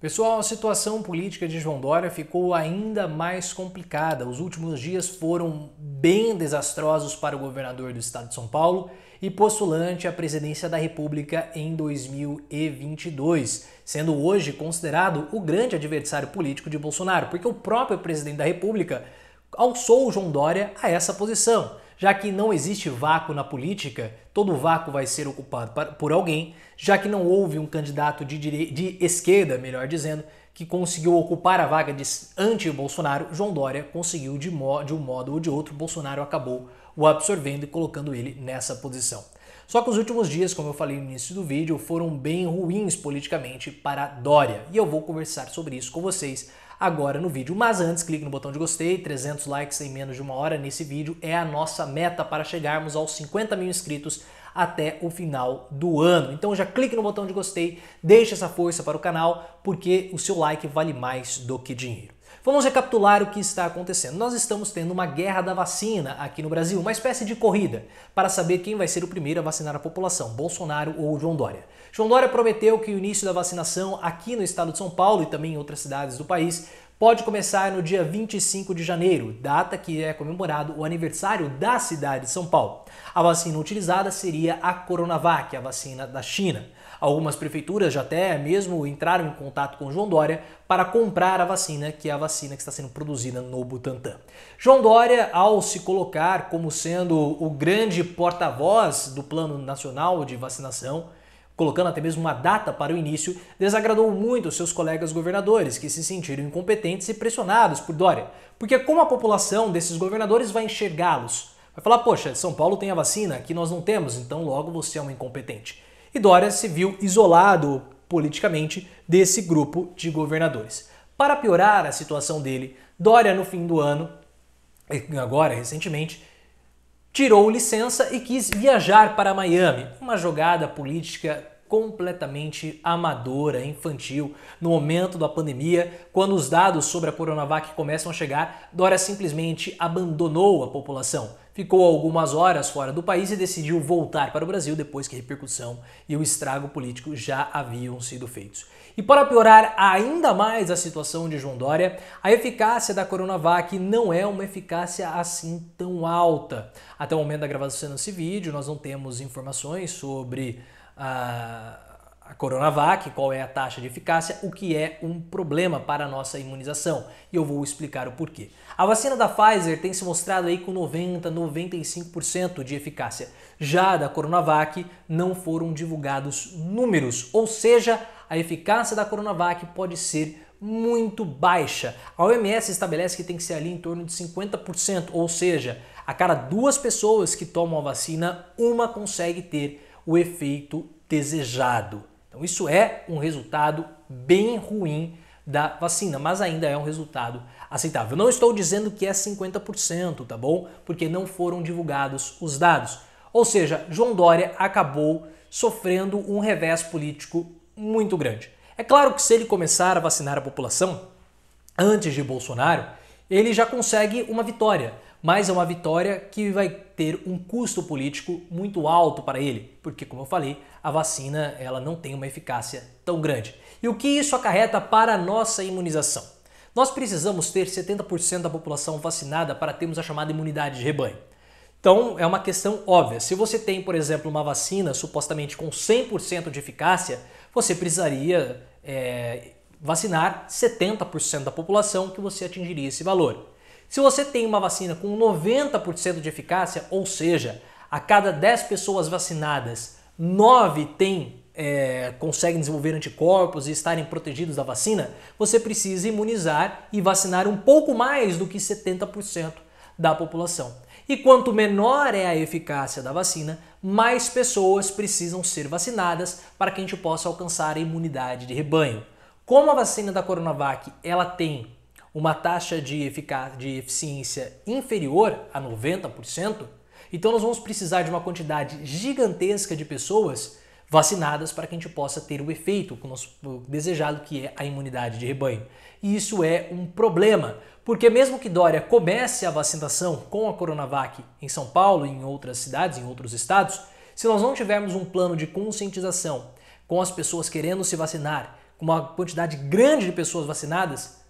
Pessoal, a situação política de João Dória ficou ainda mais complicada. Os últimos dias foram bem desastrosos para o governador do estado de São Paulo e postulante à presidência da República em 2022, sendo hoje considerado o grande adversário político de Bolsonaro, porque o próprio presidente da República alçou João Dória a essa posição já que não existe vácuo na política, todo vácuo vai ser ocupado por alguém, já que não houve um candidato de, dire... de esquerda, melhor dizendo, que conseguiu ocupar a vaga de anti-Bolsonaro, João Dória conseguiu de, mo de um modo ou de outro, Bolsonaro acabou o absorvendo e colocando ele nessa posição. Só que os últimos dias, como eu falei no início do vídeo, foram bem ruins politicamente para Dória. E eu vou conversar sobre isso com vocês agora no vídeo. Mas antes, clique no botão de gostei, 300 likes em menos de uma hora nesse vídeo é a nossa meta para chegarmos aos 50 mil inscritos até o final do ano. Então já clique no botão de gostei, deixe essa força para o canal, porque o seu like vale mais do que dinheiro. Vamos recapitular o que está acontecendo. Nós estamos tendo uma guerra da vacina aqui no Brasil, uma espécie de corrida, para saber quem vai ser o primeiro a vacinar a população, Bolsonaro ou João Dória. João Dória prometeu que o início da vacinação aqui no estado de São Paulo e também em outras cidades do país pode começar no dia 25 de janeiro, data que é comemorado o aniversário da cidade de São Paulo. A vacina utilizada seria a Coronavac, a vacina da China. Algumas prefeituras já até mesmo entraram em contato com João Dória para comprar a vacina, que é a vacina que está sendo produzida no Butantan. João Dória, ao se colocar como sendo o grande porta-voz do Plano Nacional de Vacinação, colocando até mesmo uma data para o início, desagradou muito seus colegas governadores, que se sentiram incompetentes e pressionados por Dória. Porque como a população desses governadores vai enxergá-los? Vai falar, poxa, São Paulo tem a vacina, aqui nós não temos, então logo você é um incompetente e Dória se viu isolado politicamente desse grupo de governadores. Para piorar a situação dele, Dória, no fim do ano, agora recentemente, tirou licença e quis viajar para Miami. Uma jogada política completamente amadora, infantil. No momento da pandemia, quando os dados sobre a Coronavac começam a chegar, Dória simplesmente abandonou a população ficou algumas horas fora do país e decidiu voltar para o Brasil depois que a repercussão e o estrago político já haviam sido feitos. E para piorar ainda mais a situação de João Dória, a eficácia da Coronavac não é uma eficácia assim tão alta. Até o momento da gravação desse vídeo, nós não temos informações sobre a ah, a Coronavac, qual é a taxa de eficácia, o que é um problema para a nossa imunização. E eu vou explicar o porquê. A vacina da Pfizer tem se mostrado aí com 90, 95% de eficácia. Já da Coronavac não foram divulgados números, ou seja, a eficácia da Coronavac pode ser muito baixa. A OMS estabelece que tem que ser ali em torno de 50%, ou seja, a cada duas pessoas que tomam a vacina, uma consegue ter o efeito desejado. Então, isso é um resultado bem ruim da vacina, mas ainda é um resultado aceitável. Não estou dizendo que é 50%, tá bom? Porque não foram divulgados os dados. Ou seja, João Dória acabou sofrendo um revés político muito grande. É claro que se ele começar a vacinar a população antes de Bolsonaro, ele já consegue uma vitória, mas é uma vitória que vai ter um custo político muito alto para ele, porque como eu falei, a vacina ela não tem uma eficácia tão grande. E o que isso acarreta para a nossa imunização? Nós precisamos ter 70% da população vacinada para termos a chamada imunidade de rebanho. Então é uma questão óbvia. Se você tem, por exemplo, uma vacina supostamente com 100% de eficácia, você precisaria é, vacinar 70% da população que você atingiria esse valor. Se você tem uma vacina com 90% de eficácia, ou seja, a cada 10 pessoas vacinadas, 9 têm, é, conseguem desenvolver anticorpos e estarem protegidos da vacina, você precisa imunizar e vacinar um pouco mais do que 70% da população. E quanto menor é a eficácia da vacina, mais pessoas precisam ser vacinadas para que a gente possa alcançar a imunidade de rebanho. Como a vacina da Coronavac ela tem uma taxa de, de eficiência inferior a 90%, então nós vamos precisar de uma quantidade gigantesca de pessoas vacinadas para que a gente possa ter o efeito o desejado, que é a imunidade de rebanho. E isso é um problema, porque mesmo que Dória comece a vacinação com a Coronavac em São Paulo e em outras cidades, em outros estados, se nós não tivermos um plano de conscientização com as pessoas querendo se vacinar, com uma quantidade grande de pessoas vacinadas,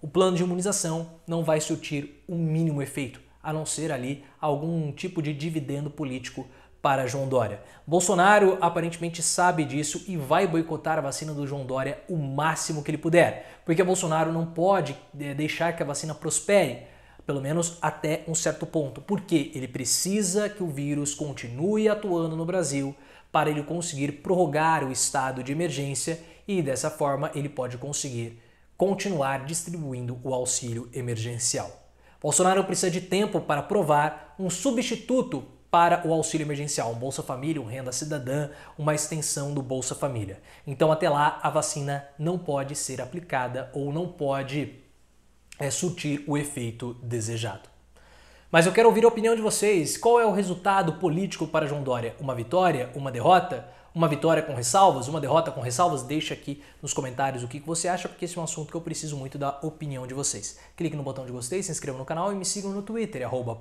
o plano de imunização não vai surtir o um mínimo efeito, a não ser ali algum tipo de dividendo político para João Dória. Bolsonaro aparentemente sabe disso e vai boicotar a vacina do João Dória o máximo que ele puder, porque Bolsonaro não pode eh, deixar que a vacina prospere, pelo menos até um certo ponto, porque ele precisa que o vírus continue atuando no Brasil para ele conseguir prorrogar o estado de emergência e dessa forma ele pode conseguir continuar distribuindo o auxílio emergencial. Bolsonaro precisa de tempo para provar um substituto para o auxílio emergencial, um Bolsa Família, um Renda Cidadã, uma extensão do Bolsa Família. Então, até lá, a vacina não pode ser aplicada ou não pode é, surtir o efeito desejado. Mas eu quero ouvir a opinião de vocês. Qual é o resultado político para João Dória? Uma vitória? Uma derrota? Uma vitória com ressalvas? Uma derrota com ressalvas? Deixa aqui nos comentários o que você acha, porque esse é um assunto que eu preciso muito da opinião de vocês. Clique no botão de gostei, se inscreva no canal e me sigam no Twitter, arroba